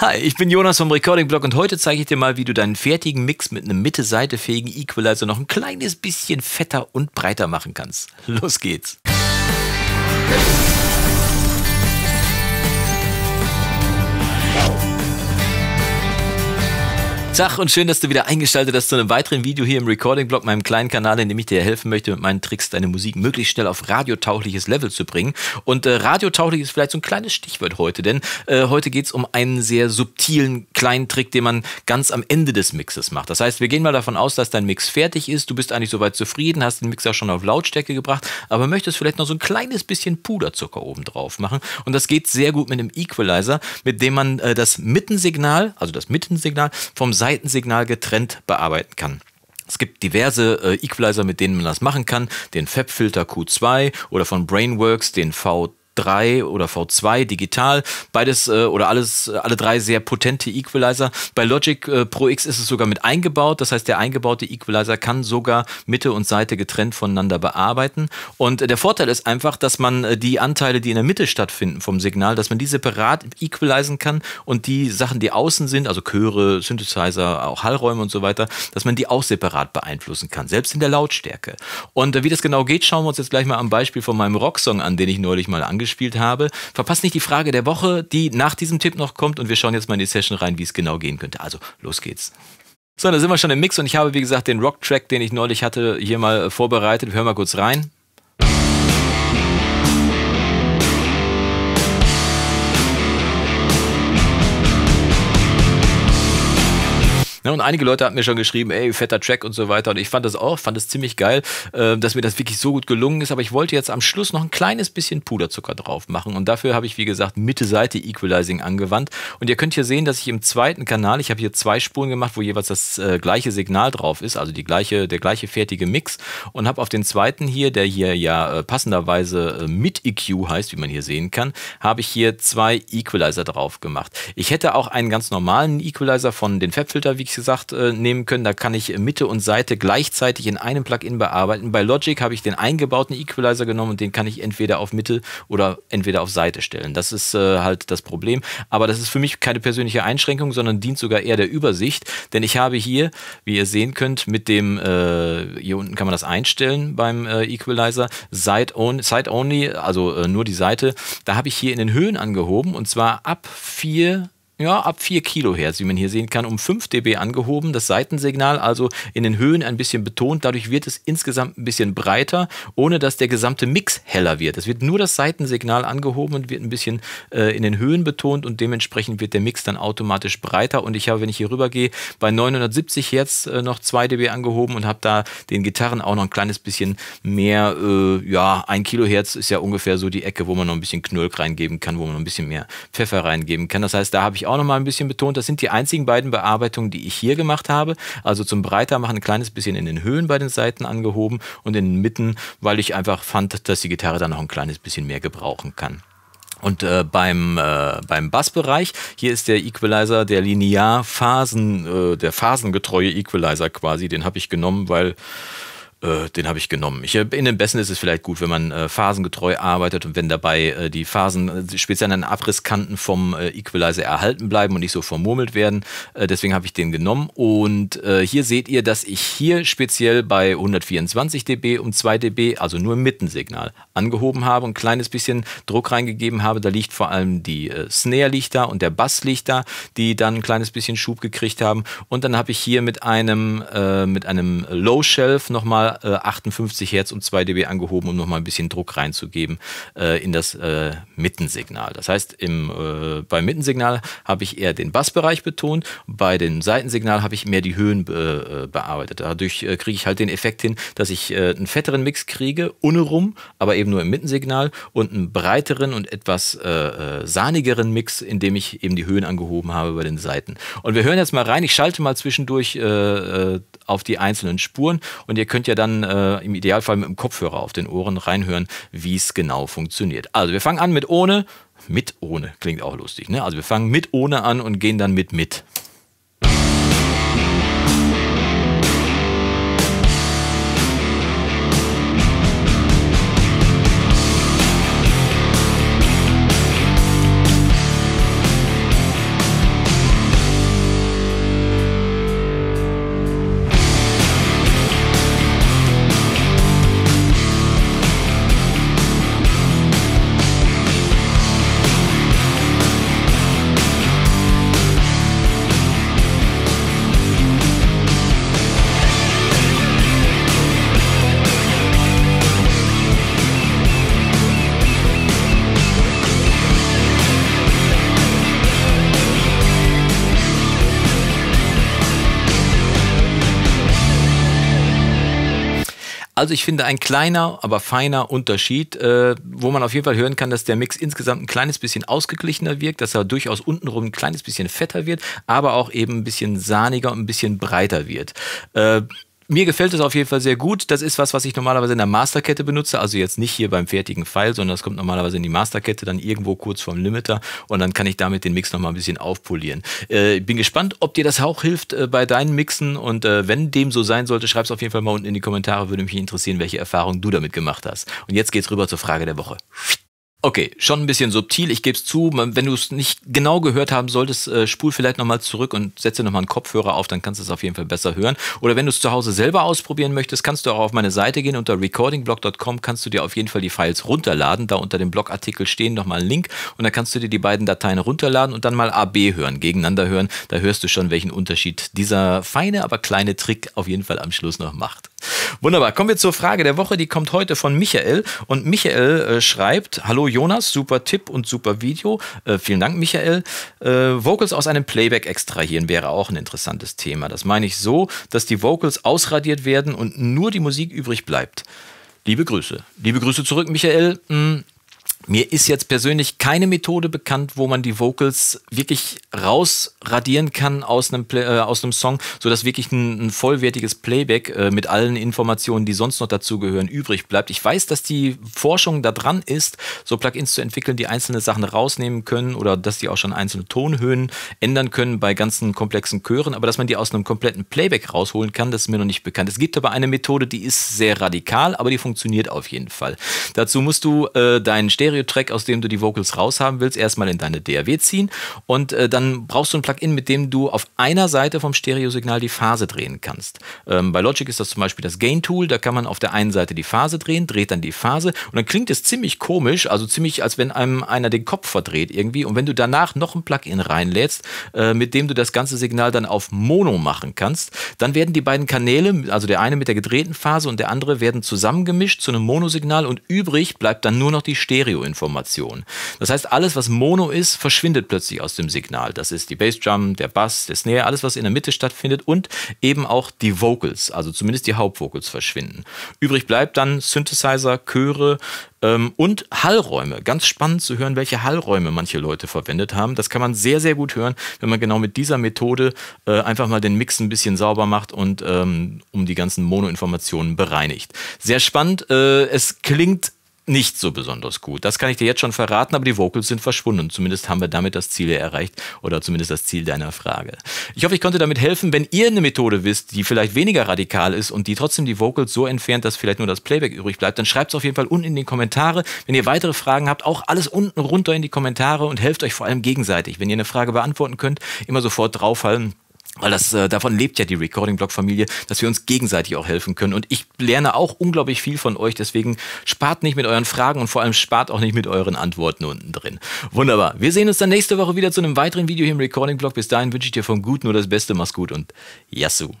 Hi, ich bin Jonas vom Recording Blog und heute zeige ich dir mal, wie du deinen fertigen Mix mit einem Mitte-Seite-fähigen Equalizer noch ein kleines bisschen fetter und breiter machen kannst. Los geht's! Tag und schön, dass du wieder eingeschaltet hast zu einem weiteren Video hier im Recording-Blog, meinem kleinen Kanal, in dem ich dir helfen möchte, mit meinen Tricks deine Musik möglichst schnell auf radiotaugliches Level zu bringen. Und äh, radiotauchlich ist vielleicht so ein kleines Stichwort heute, denn äh, heute geht es um einen sehr subtilen kleinen Trick, den man ganz am Ende des Mixes macht. Das heißt, wir gehen mal davon aus, dass dein Mix fertig ist, du bist eigentlich soweit zufrieden, hast den Mixer schon auf Lautstärke gebracht, aber möchtest vielleicht noch so ein kleines bisschen Puderzucker oben drauf machen. Und das geht sehr gut mit einem Equalizer, mit dem man äh, das Mittensignal, also das Mittensignal vom Sa Seitensignal getrennt bearbeiten kann. Es gibt diverse äh, Equalizer, mit denen man das machen kann. Den Fab-Filter Q2 oder von Brainworks den V3. 3 oder V2 digital, beides äh, oder alles, äh, alle drei sehr potente Equalizer. Bei Logic äh, Pro X ist es sogar mit eingebaut, das heißt, der eingebaute Equalizer kann sogar Mitte und Seite getrennt voneinander bearbeiten. Und äh, der Vorteil ist einfach, dass man äh, die Anteile, die in der Mitte stattfinden vom Signal, dass man die separat equalizen kann und die Sachen, die außen sind, also Chöre, Synthesizer, auch Hallräume und so weiter, dass man die auch separat beeinflussen kann, selbst in der Lautstärke. Und äh, wie das genau geht, schauen wir uns jetzt gleich mal am Beispiel von meinem Rocksong an, den ich neulich mal angeschaut gespielt habe. Verpasst nicht die Frage der Woche, die nach diesem Tipp noch kommt und wir schauen jetzt mal in die Session rein, wie es genau gehen könnte. Also, los geht's. So, da sind wir schon im Mix und ich habe, wie gesagt, den Rock-Track, den ich neulich hatte, hier mal vorbereitet. Hör mal kurz rein. Ne, und einige Leute haben mir schon geschrieben, ey, fetter Track und so weiter. Und ich fand das auch, fand das ziemlich geil, äh, dass mir das wirklich so gut gelungen ist. Aber ich wollte jetzt am Schluss noch ein kleines bisschen Puderzucker drauf machen. Und dafür habe ich, wie gesagt, Mitte Seite Equalizing angewandt. Und ihr könnt hier sehen, dass ich im zweiten Kanal, ich habe hier zwei Spuren gemacht, wo jeweils das äh, gleiche Signal drauf ist, also die gleiche, der gleiche fertige Mix. Und habe auf den zweiten hier, der hier ja äh, passenderweise äh, mit EQ heißt, wie man hier sehen kann, habe ich hier zwei Equalizer drauf gemacht. Ich hätte auch einen ganz normalen Equalizer von den Fabfilter, wie ehrlich gesagt äh, nehmen können. Da kann ich Mitte und Seite gleichzeitig in einem Plugin bearbeiten. Bei Logic habe ich den eingebauten Equalizer genommen und den kann ich entweder auf Mitte oder entweder auf Seite stellen. Das ist äh, halt das Problem. Aber das ist für mich keine persönliche Einschränkung, sondern dient sogar eher der Übersicht. Denn ich habe hier, wie ihr sehen könnt, mit dem, äh, hier unten kann man das einstellen beim Equalizer, Side, on, Side Only, also nur die Seite. Da habe ich hier in den Höhen angehoben und zwar ab 4 ja, ab 4 Kilohertz, wie man hier sehen kann, um 5 dB angehoben. Das Seitensignal also in den Höhen ein bisschen betont. Dadurch wird es insgesamt ein bisschen breiter, ohne dass der gesamte Mix heller wird. Es wird nur das Seitensignal angehoben und wird ein bisschen äh, in den Höhen betont und dementsprechend wird der Mix dann automatisch breiter. Und ich habe, wenn ich hier rüber gehe, bei 970 Hertz äh, noch 2 dB angehoben und habe da den Gitarren auch noch ein kleines bisschen mehr, äh, ja, 1 Kilohertz ist ja ungefähr so die Ecke, wo man noch ein bisschen Knirk reingeben kann, wo man noch ein bisschen mehr Pfeffer reingeben kann. Das heißt, da habe ich ich auch nochmal ein bisschen betont, das sind die einzigen beiden Bearbeitungen, die ich hier gemacht habe. Also zum Breitermachen ein kleines bisschen in den Höhen bei den Seiten angehoben und in den Mitten, weil ich einfach fand, dass die Gitarre dann noch ein kleines bisschen mehr gebrauchen kann. Und äh, beim, äh, beim Bassbereich, hier ist der Equalizer, der linear Phasen, äh, der phasengetreue Equalizer quasi, den habe ich genommen, weil äh, den habe ich genommen. Ich, äh, in den Besten ist es vielleicht gut, wenn man äh, phasengetreu arbeitet und wenn dabei äh, die Phasen äh, speziell an den Abrisskanten vom Equalizer erhalten bleiben und nicht so vermurmelt werden. deswegen habe ich den genommen. Und hier seht ihr, dass ich hier speziell bei 124 dB um 2 dB, also nur im Mittensignal, angehoben habe und ein kleines bisschen Druck reingegeben habe. Da liegt vor allem die Snare lichter und der Bass liegt die dann ein kleines bisschen Schub gekriegt haben. Und dann habe ich hier mit einem, mit einem Low Shelf nochmal äh, 58 Hertz und 2 dB angehoben, um nochmal ein bisschen Druck reinzugeben äh, in das äh, Mittensignal. Das heißt, im, äh, beim Mittensignal habe ich eher den Bassbereich betont, bei dem Seitensignal habe ich mehr die Höhen be äh, bearbeitet. Dadurch äh, kriege ich halt den Effekt hin, dass ich äh, einen fetteren Mix kriege, ohne rum, aber eben nur im Mittensignal und einen breiteren und etwas sahnigeren Mix, indem ich eben die Höhen angehoben habe bei den Seiten. Und wir hören jetzt mal rein, ich schalte mal zwischendurch auf die einzelnen Spuren und ihr könnt ja da dann äh, im Idealfall mit dem Kopfhörer auf den Ohren reinhören, wie es genau funktioniert. Also wir fangen an mit ohne, mit ohne klingt auch lustig. Ne? Also wir fangen mit ohne an und gehen dann mit mit. Also ich finde ein kleiner, aber feiner Unterschied, äh, wo man auf jeden Fall hören kann, dass der Mix insgesamt ein kleines bisschen ausgeglichener wirkt, dass er durchaus untenrum ein kleines bisschen fetter wird, aber auch eben ein bisschen sahniger und ein bisschen breiter wird. Äh, mir gefällt es auf jeden Fall sehr gut. Das ist was, was ich normalerweise in der Masterkette benutze. Also jetzt nicht hier beim fertigen Pfeil, sondern das kommt normalerweise in die Masterkette, dann irgendwo kurz vorm Limiter und dann kann ich damit den Mix nochmal ein bisschen aufpolieren. Äh, bin gespannt, ob dir das auch hilft äh, bei deinen Mixen und äh, wenn dem so sein sollte, schreib es auf jeden Fall mal unten in die Kommentare. Würde mich interessieren, welche Erfahrungen du damit gemacht hast. Und jetzt geht's rüber zur Frage der Woche. Okay, schon ein bisschen subtil, ich gebe es zu. Wenn du es nicht genau gehört haben solltest, äh, spul vielleicht nochmal zurück und setze nochmal einen Kopfhörer auf, dann kannst du es auf jeden Fall besser hören. Oder wenn du es zu Hause selber ausprobieren möchtest, kannst du auch auf meine Seite gehen. Unter recordingblog.com kannst du dir auf jeden Fall die Files runterladen. Da unter dem Blogartikel stehen nochmal ein Link und dann kannst du dir die beiden Dateien runterladen und dann mal AB hören, gegeneinander hören. Da hörst du schon, welchen Unterschied dieser feine, aber kleine Trick auf jeden Fall am Schluss noch macht. Wunderbar. Kommen wir zur Frage der Woche. Die kommt heute von Michael. Und Michael äh, schreibt: Hallo Jonas, super Tipp und super Video. Äh, vielen Dank, Michael. Äh, Vocals aus einem Playback extrahieren wäre auch ein interessantes Thema. Das meine ich so, dass die Vocals ausradiert werden und nur die Musik übrig bleibt. Liebe Grüße. Liebe Grüße zurück, Michael. Mm, mir ist jetzt persönlich keine Methode bekannt, wo man die Vocals wirklich rausradieren kann aus einem, Play äh, aus einem Song, sodass wirklich ein, ein vollwertiges Playback äh, mit allen Informationen, die sonst noch dazugehören, übrig bleibt. Ich weiß, dass die Forschung da dran ist, so Plugins zu entwickeln, die einzelne Sachen rausnehmen können oder dass die auch schon einzelne Tonhöhen ändern können bei ganzen komplexen Chören, aber dass man die aus einem kompletten Playback rausholen kann, das ist mir noch nicht bekannt. Es gibt aber eine Methode, die ist sehr radikal, aber die funktioniert auf jeden Fall. Dazu musst du äh, deinen Stereo Stereo-Track, aus dem du die Vocals raushaben willst, erstmal in deine DAW ziehen und äh, dann brauchst du ein Plugin, mit dem du auf einer Seite vom Stereo-Signal die Phase drehen kannst. Ähm, bei Logic ist das zum Beispiel das Gain-Tool, da kann man auf der einen Seite die Phase drehen, dreht dann die Phase und dann klingt es ziemlich komisch, also ziemlich, als wenn einem einer den Kopf verdreht irgendwie. Und wenn du danach noch ein Plugin reinlädst, äh, mit dem du das ganze Signal dann auf Mono machen kannst, dann werden die beiden Kanäle, also der eine mit der gedrehten Phase und der andere, werden zusammengemischt zu einem Monosignal und übrig bleibt dann nur noch die Stereo. Information. Das heißt, alles, was Mono ist, verschwindet plötzlich aus dem Signal. Das ist die Bassdrum, der Bass, der Snare, alles, was in der Mitte stattfindet und eben auch die Vocals, also zumindest die Hauptvocals verschwinden. Übrig bleibt dann Synthesizer, Chöre, ähm, und Hallräume. Ganz spannend zu hören, welche Hallräume manche Leute verwendet haben. Das kann man sehr, sehr gut hören, wenn man genau mit dieser Methode äh, einfach mal den Mix ein bisschen sauber macht und ähm, um die ganzen Mono-Informationen bereinigt. Sehr spannend. Äh, es klingt nicht so besonders gut. Das kann ich dir jetzt schon verraten, aber die Vocals sind verschwunden. Zumindest haben wir damit das Ziel erreicht oder zumindest das Ziel deiner Frage. Ich hoffe, ich konnte damit helfen, wenn ihr eine Methode wisst, die vielleicht weniger radikal ist und die trotzdem die Vocals so entfernt, dass vielleicht nur das Playback übrig bleibt, dann schreibt es auf jeden Fall unten in die Kommentare. Wenn ihr weitere Fragen habt, auch alles unten runter in die Kommentare und helft euch vor allem gegenseitig. Wenn ihr eine Frage beantworten könnt, immer sofort draufhalten weil das äh, davon lebt ja die Recording Blog Familie, dass wir uns gegenseitig auch helfen können und ich lerne auch unglaublich viel von euch, deswegen spart nicht mit euren Fragen und vor allem spart auch nicht mit euren Antworten unten drin. Wunderbar. Wir sehen uns dann nächste Woche wieder zu einem weiteren Video hier im Recording Blog. Bis dahin wünsche ich dir vom Guten nur das Beste, mach's gut und Yassou.